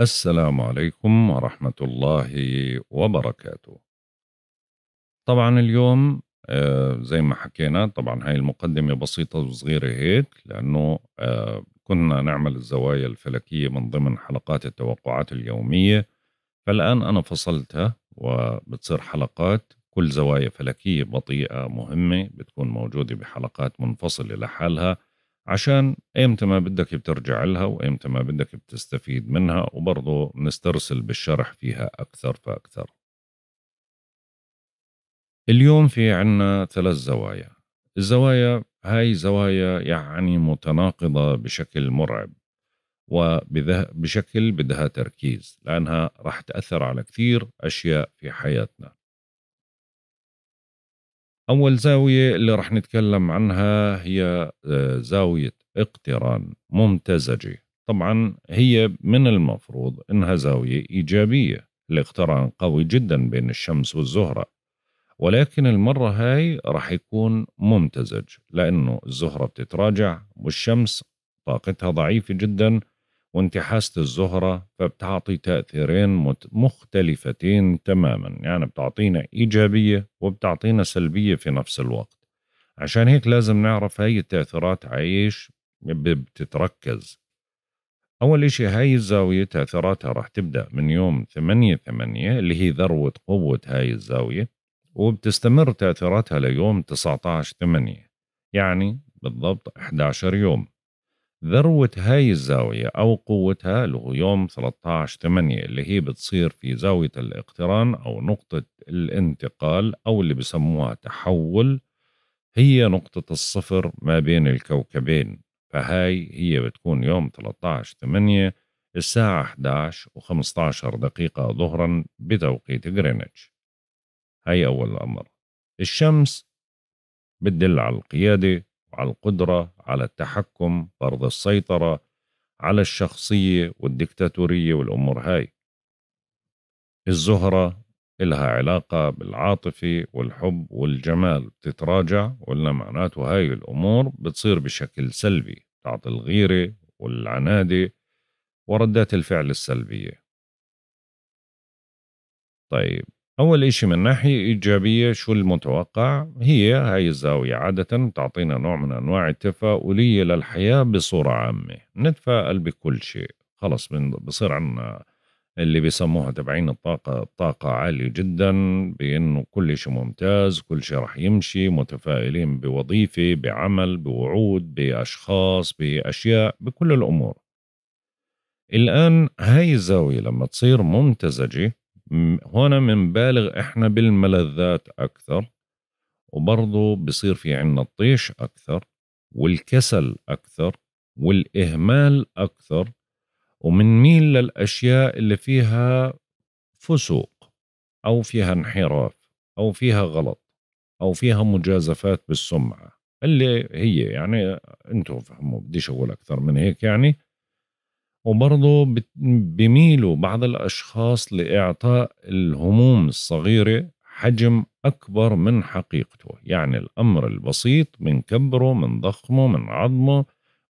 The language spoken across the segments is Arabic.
السلام عليكم ورحمة الله وبركاته طبعا اليوم آه، زي ما حكينا طبعا هاي المقدمة بسيطة وصغيرة هيك لأنه آه، كنا نعمل الزوايا الفلكية من ضمن حلقات التوقعات اليومية فالآن أنا فصلتها وبتصير حلقات كل زوايا فلكية بطيئة مهمة بتكون موجودة بحلقات منفصلة لحالها عشان ايمتى ما بدك بترجع لها وايمتى ما بدك بتستفيد منها وبرضه نسترسل بالشرح فيها اكثر فاكثر اليوم في عنا ثلاث زوايا الزوايا هاي زوايا يعني متناقضة بشكل مرعب وبشكل بدها تركيز لأنها رح تأثر على كثير أشياء في حياتنا أول زاوية اللي رح نتكلم عنها هي آه، زاوية اقتران ممتزجة طبعا هي من المفروض إنها زاوية إيجابية الاقتران قوي جدا بين الشمس والزهرة ولكن المرة هاي رح يكون ممتزج لأنه الزهرة بتتراجع والشمس طاقتها ضعيفة جدا وانتحاسة الزهرة فبتعطي تأثيرين مختلفتين تماما يعني بتعطينا إيجابية وبتعطينا سلبية في نفس الوقت عشان هيك لازم نعرف هاي التأثيرات عايش بتتركز أول إشي هاي الزاوية تأثيراتها راح تبدأ من يوم ثمانية ثمانية اللي هي ذروة قوة هاي الزاوية وبتستمر تأثيراتها ليوم تسعة عشر ثمانية يعني بالضبط 11 يوم ذروة هاي الزاوية أو قوتها اللي هو يوم 13 8 اللي هي بتصير في زاوية الاقتران أو نقطة الانتقال أو اللي بسموها تحول هي نقطة الصفر ما بين الكوكبين فهاي هي بتكون يوم 13 8 الساعة 11 و15 دقيقة ظهرا بتوقيت غرينتش هاي أول أمر الشمس بتدل على القيادة على القدرة على التحكم فرض السيطرة على الشخصية والديكتاتورية والأمور هاي الزهرة إلها علاقة بالعاطفة والحب والجمال بتتراجع قلنا معناته هاي الأمور بتصير بشكل سلبي تعطي الغيرة والعنادة وردات الفعل السلبية طيب أول إشي من ناحية إيجابية شو المتوقع هي هاي الزاوية عادة بتعطينا نوع من أنواع التفاؤلية للحياة بصورة عامة نتفائل بكل شيء خلص بصير عنا اللي بيسموها تبعين الطاقة الطاقة عالية جدا بأنه كل شيء ممتاز كل شيء رح يمشي متفائلين بوظيفة بعمل بوعود بأشخاص بأشياء بكل الأمور الآن هاي الزاوية لما تصير ممتزجة هون بنبالغ احنا بالملذات اكثر وبرضه بصير في عنا الطيش اكثر والكسل اكثر والاهمال اكثر ومنميل للاشياء اللي فيها فسوق او فيها انحراف او فيها غلط او فيها مجازفات بالسمعه اللي هي يعني انتم فهموا بديش اقول اكثر من هيك يعني وبرضه بميلوا بعض الأشخاص لإعطاء الهموم الصغيرة حجم أكبر من حقيقته يعني الأمر البسيط منكبره من ضخمه من عظمه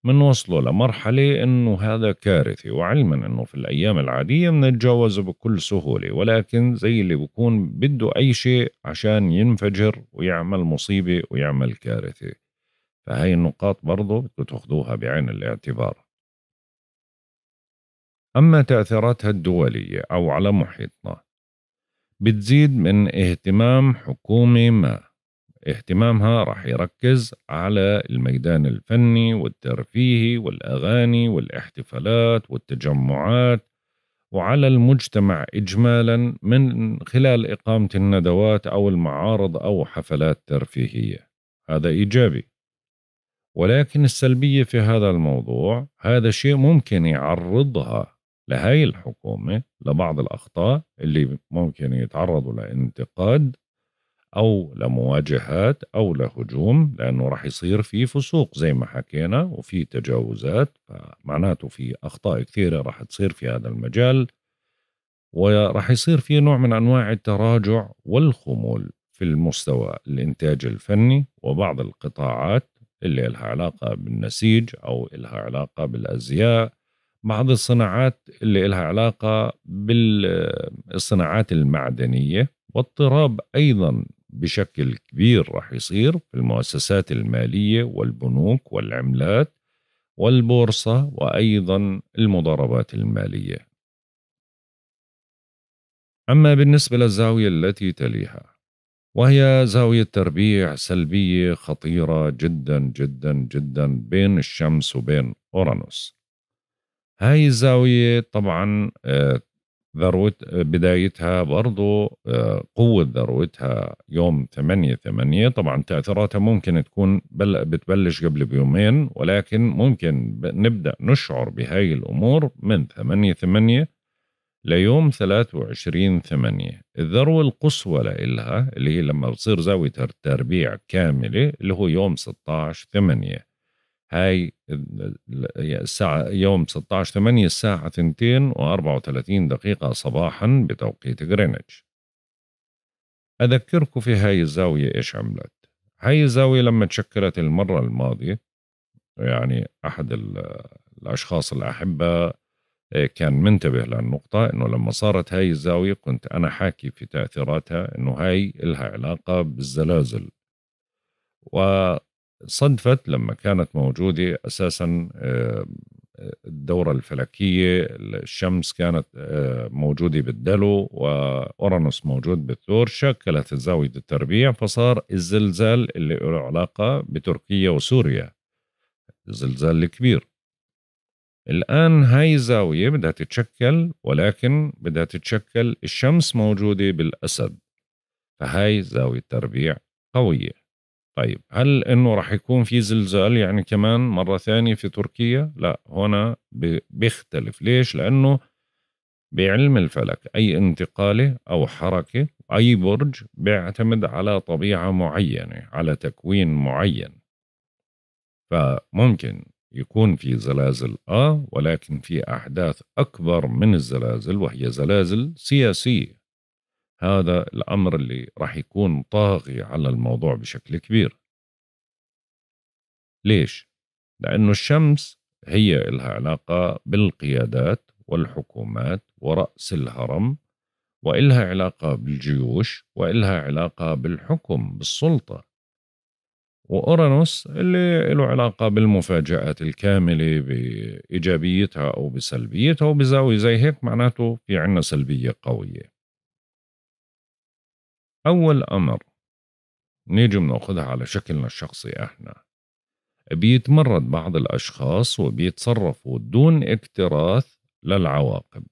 منوصله لمرحلة أنه هذا كارثي وعلما أنه في الأيام العادية بنتجاوزه بكل سهولة ولكن زي اللي بكون بده أي شيء عشان ينفجر ويعمل مصيبة ويعمل كارثة فهي النقاط برضه بتاخذوها بعين الاعتبار أما تأثيراتها الدولية أو على محيطنا بتزيد من اهتمام حكومي ما اهتمامها رح يركز على الميدان الفني والترفيهي والأغاني والاحتفالات والتجمعات وعلى المجتمع إجمالا من خلال إقامة الندوات أو المعارض أو حفلات ترفيهية هذا إيجابي ولكن السلبية في هذا الموضوع هذا شيء ممكن يعرضها لهي الحكومة لبعض الأخطاء اللي ممكن يتعرضوا لانتقاد أو لمواجهات أو لهجوم لأنه راح يصير في فسوق زي ما حكينا وفي تجاوزات معناته في أخطاء كثيرة راح تصير في هذا المجال وراح يصير في نوع من أنواع التراجع والخمول في المستوى الإنتاج الفني وبعض القطاعات اللي لها علاقة بالنسيج أو لها علاقة بالأزياء بعض الصناعات اللي لها علاقة بالصناعات المعدنية واضطراب أيضا بشكل كبير راح يصير في المؤسسات المالية والبنوك والعملات والبورصة وأيضا المضاربات المالية أما بالنسبة للزاوية التي تليها وهي زاوية تربيع سلبية خطيرة جدا جدا جدا بين الشمس وبين أورانوس هاي الزاوية طبعا آه، ذروة آه، بدايتها برضو آه، قوة ذروتها يوم ثمانية ثمانية طبعا تأثيراتها ممكن تكون بتبلش قبل بيومين ولكن ممكن نبدأ نشعر بهاي الأمور من ثمانية ثمانية ليوم ثلاثة وعشرين ثمانية الذروة القصوى لإلها اللي هي لما بتصير زاوية التربيع كاملة اللي هو يوم ستة ثمانية هاي الساعة يوم 16 8 الساعة 2 و34 دقيقة صباحا بتوقيت غرينتش أذكركم في هاي الزاوية إيش عملت هاي الزاوية لما تشكلت المرة الماضية يعني أحد الأشخاص الأحبة إيه، كان منتبه للنقطة إنه لما صارت هاي الزاوية كنت أنا حاكي في تأثيراتها إنه هاي إلها علاقة بالزلازل و صدفت لما كانت موجودة أساسا آه، الدورة الفلكية الشمس كانت آه، موجودة بالدلو وأورانوس موجود بالثور شكلت زاوية التربيع فصار الزلزال اللي له علاقة بتركيا وسوريا الزلزال الكبير الآن هاي الزاوية بدها تتشكل ولكن بدها تتشكل الشمس موجودة بالأسد فهاي زاوية تربيع قوية طيب هل انه راح يكون في زلزال يعني كمان مره ثانيه في تركيا؟ لا هنا بيختلف ليش؟ لانه بعلم الفلك اي انتقاله او حركه اي برج بيعتمد على طبيعه معينه على تكوين معين فممكن يكون في زلازل اه ولكن في احداث اكبر من الزلازل وهي زلازل سياسيه هذا الامر اللي راح يكون طاغي على الموضوع بشكل كبير ليش لانه الشمس هي لها علاقه بالقيادات والحكومات ورأس الهرم وإلها علاقة بالجيوش وإلها علاقة بالحكم بالسلطة وأورانوس اللي له علاقة بالمفاجآت الكاملة بإيجابيتها أو بسلبيتها وبزاوية زي هيك معناته في عنا سلبية قوية أول أمر نيجي بناخذها على شكلنا الشخصي احنا بيتمرد بعض الأشخاص وبيتصرفوا دون اكتراث للعواقب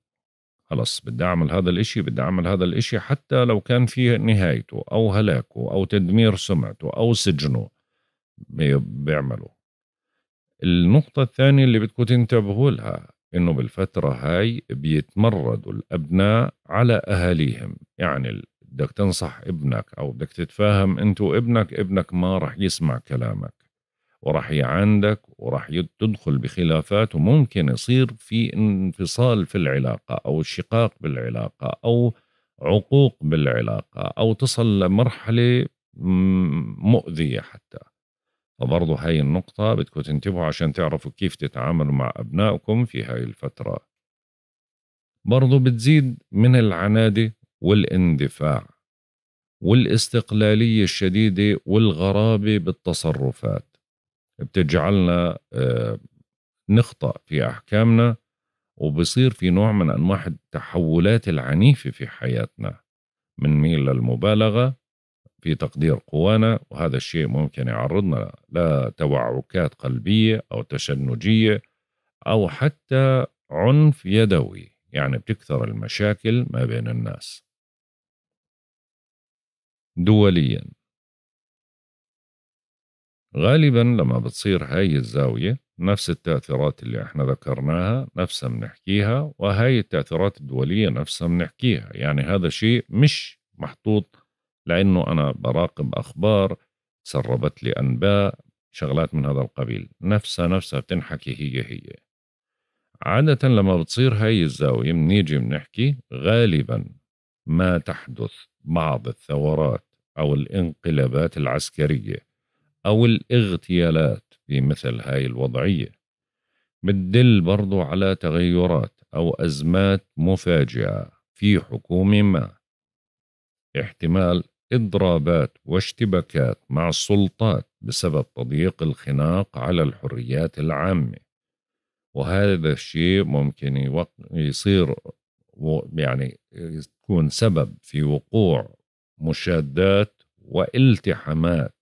خلص بدي أعمل هذا الإشي بدي أعمل هذا الإشي حتى لو كان في نهايته أو هلاكه أو تدمير سمعته أو سجنه بيعملوا النقطة الثانية اللي بدكم تنتبهوا لها إنه بالفترة هاي بيتمردوا الأبناء على أهاليهم يعني بدك تنصح ابنك أو بدك تتفاهم أنت وابنك ابنك ما رح يسمع كلامك وراح يعاندك وراح تدخل بخلافات وممكن يصير في انفصال في العلاقة أو شقاق بالعلاقة أو عقوق بالعلاقة أو تصل لمرحلة مؤذية حتى فبرضو هاي النقطة بدكم تنتبهوا عشان تعرفوا كيف تتعاملوا مع أبنائكم في هاي الفترة برضو بتزيد من العنادة والاندفاع والاستقلالية الشديدة والغرابة بالتصرفات بتجعلنا آه، نخطأ في أحكامنا وبصير في نوع من أنواع التحولات العنيفة في حياتنا بنميل للمبالغة في تقدير قوانا وهذا الشيء ممكن يعرضنا لتوعكات قلبية أو تشنجية أو حتى عنف يدوي يعني بتكثر المشاكل ما بين الناس دوليا غالبا لما بتصير هاي الزاوية نفس التأثيرات اللي احنا ذكرناها نفسها بنحكيها وهاي التأثيرات الدولية نفسها بنحكيها يعني هذا شيء مش محطوط لأنه أنا براقب أخبار سربت لي أنباء شغلات من هذا القبيل نفسها نفسها بتنحكي هي هي عادة لما بتصير هاي الزاوية بنيجي بنحكي غالبا ما تحدث بعض الثورات أو الانقلابات العسكرية أو الاغتيالات في مثل هاي الوضعية بتدل برضو على تغيرات أو أزمات مفاجئة في حكومة ما احتمال إضرابات واشتباكات مع السلطات بسبب تضييق الخناق على الحريات العامة وهذا الشيء ممكن يصير يعني تكون سبب في وقوع مشادات والتحامات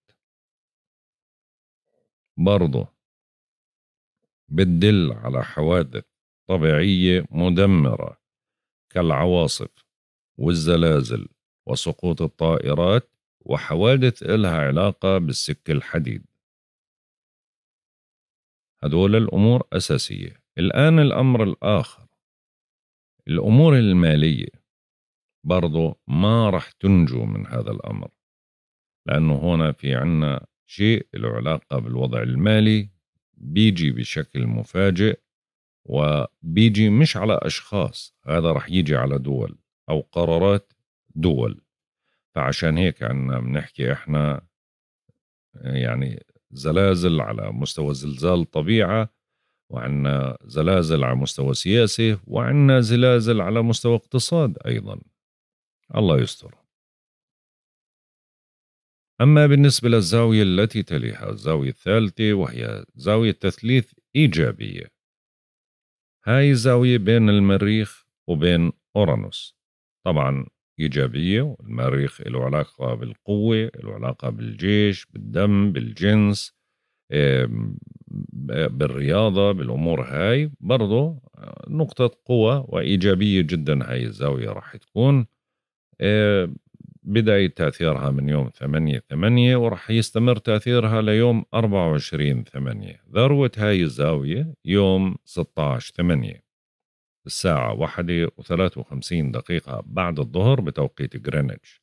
برضه بتدل على حوادث طبيعية مدمرة كالعواصف والزلازل وسقوط الطائرات وحوادث إلها علاقة بالسك الحديد هذول الأمور أساسية الآن الأمر الآخر الأمور المالية برضو ما رح تنجو من هذا الأمر لأنه هنا في عنا شيء له علاقة بالوضع المالي بيجي بشكل مفاجئ وبيجي مش على أشخاص هذا رح يجي على دول أو قرارات دول فعشان هيك عنا بنحكي إحنا يعني زلازل على مستوى زلزال طبيعة وعندنا زلازل على مستوى سياسي وعندنا زلازل على مستوى اقتصاد أيضا الله يستر أما بالنسبة للزاوية التي تليها الزاوية الثالثة وهي زاوية تثليث إيجابية هاي الزاوية بين المريخ وبين أورانوس طبعا إيجابية والمريخ له علاقة بالقوة له علاقة بالجيش بالدم بالجنس بالرياضة بالأمور هاي برضو نقطة قوة وإيجابية جدا هاي الزاوية راح تكون بداية تأثيرها من يوم ثمانية ثمانية وراح يستمر تأثيرها ليوم أربعة وعشرين ثمانية ذروة هاي الزاوية يوم عشر ثمانية الساعة واحدة وثلاثة وخمسين دقيقة بعد الظهر بتوقيت جرينتش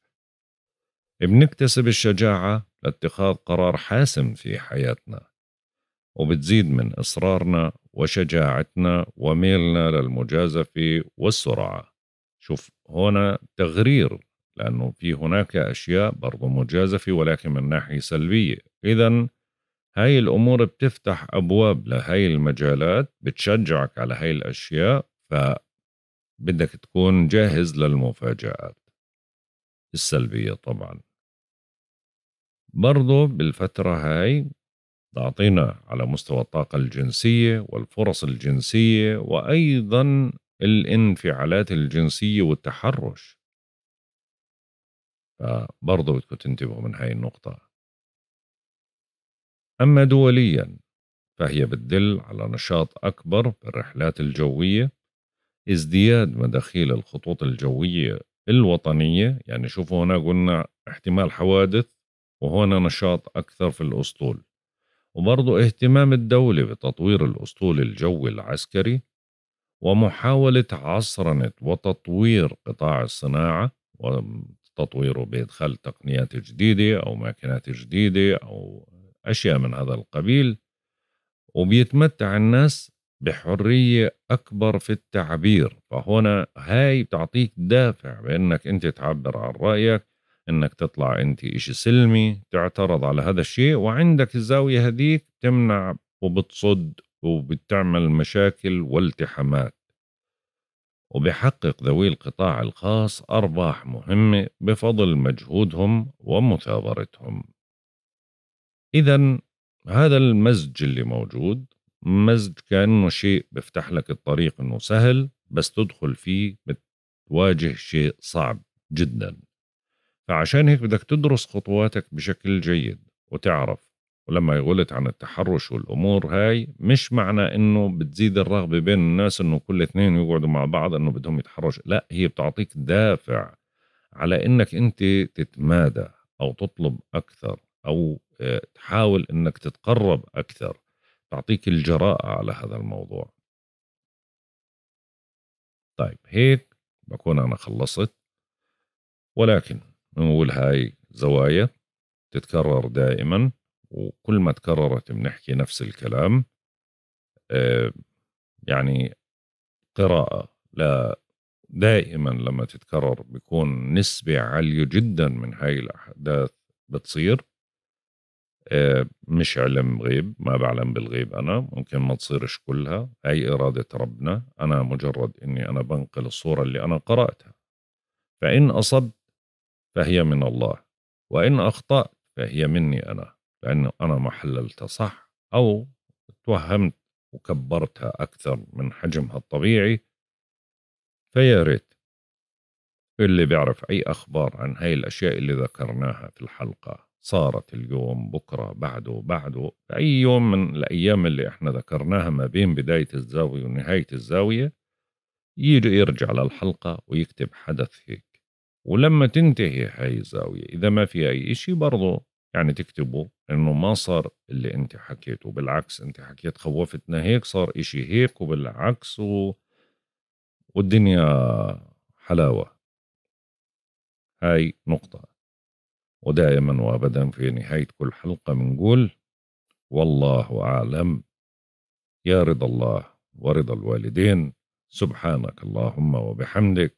بنكتسب الشجاعة اتخاذ قرار حاسم في حياتنا وبتزيد من إصرارنا وشجاعتنا وميلنا للمجازفة والسرعة شوف هنا تغرير لأنه في هناك أشياء برضو مجازفة ولكن من ناحية سلبية إذا هاي الأمور بتفتح أبواب لهاي المجالات بتشجعك على هاي الأشياء فبدك تكون جاهز للمفاجآت السلبية طبعاً برضو بالفترة هاي تعطينا على مستوى الطاقة الجنسية والفرص الجنسية وأيضا الانفعالات الجنسية والتحرش فبرضو بدكم تنتبهوا من هاي النقطة أما دوليا فهي بتدل على نشاط أكبر في الرحلات الجوية ازدياد مداخيل الخطوط الجوية الوطنية يعني شوفوا هنا قلنا احتمال حوادث وهنا نشاط أكثر في الأسطول وبرضو اهتمام الدولة بتطوير الأسطول الجوي العسكري ومحاولة عصرنة وتطوير قطاع الصناعة وتطويره بإدخال تقنيات جديدة أو ماكينات جديدة أو أشياء من هذا القبيل وبيتمتع الناس بحرية أكبر في التعبير فهنا هاي بتعطيك دافع بأنك أنت تعبر عن رأيك انك تطلع انت اشي سلمي تعترض على هذا الشيء وعندك الزاوية هذيك تمنع وبتصد وبتعمل مشاكل والتحامات وبحقق ذوي القطاع الخاص أرباح مهمة بفضل مجهودهم ومثابرتهم إذا هذا المزج اللي موجود مزج كأنه شيء بيفتح لك الطريق أنه سهل بس تدخل فيه بتواجه شيء صعب جداً فعشان هيك بدك تدرس خطواتك بشكل جيد وتعرف ولما قلت عن التحرش والامور هاي مش معنى انه بتزيد الرغبه بين الناس انه كل اثنين يقعدوا مع بعض انه بدهم يتحرشوا لا هي بتعطيك دافع على انك انت تتمادى او تطلب اكثر او آه، تحاول انك تتقرب اكثر تعطيك الجراءه على هذا الموضوع طيب هيك بكون انا خلصت ولكن بنقول هاي زوايا تتكرر دائما وكل ما تكررت بنحكي نفس الكلام آه، يعني قراءة لا دائما لما تتكرر بيكون نسبة عالية جدا من هاي الأحداث بتصير آه، مش علم غيب ما بعلم بالغيب أنا ممكن ما تصيرش كلها هاي إرادة ربنا أنا مجرد أني أنا بنقل الصورة اللي أنا قرأتها فإن أصبت فهي من الله وإن أخطأت فهي مني أنا لأنه أنا ما حللتها صح أو توهمت وكبرتها أكثر من حجمها الطبيعي فيا ريت اللي بيعرف أي أخبار عن هاي الأشياء اللي ذكرناها في الحلقة صارت اليوم بكرة بعده بعده أي يوم من الأيام اللي إحنا ذكرناها ما بين بداية الزاوية ونهاية الزاوية يجي يرجع للحلقة ويكتب حدث هيك ولما تنتهي هاي الزاوية إذا ما في أي إشي برضو يعني تكتبه إنه ما صار اللي أنت حكيته بالعكس أنت حكيت خوفتنا هيك صار إشي هيك وبالعكس و... والدنيا حلاوة هاي نقطة ودائما وأبدا في نهاية كل حلقة بنقول والله أعلم يا رضا الله ورضا الوالدين سبحانك اللهم وبحمدك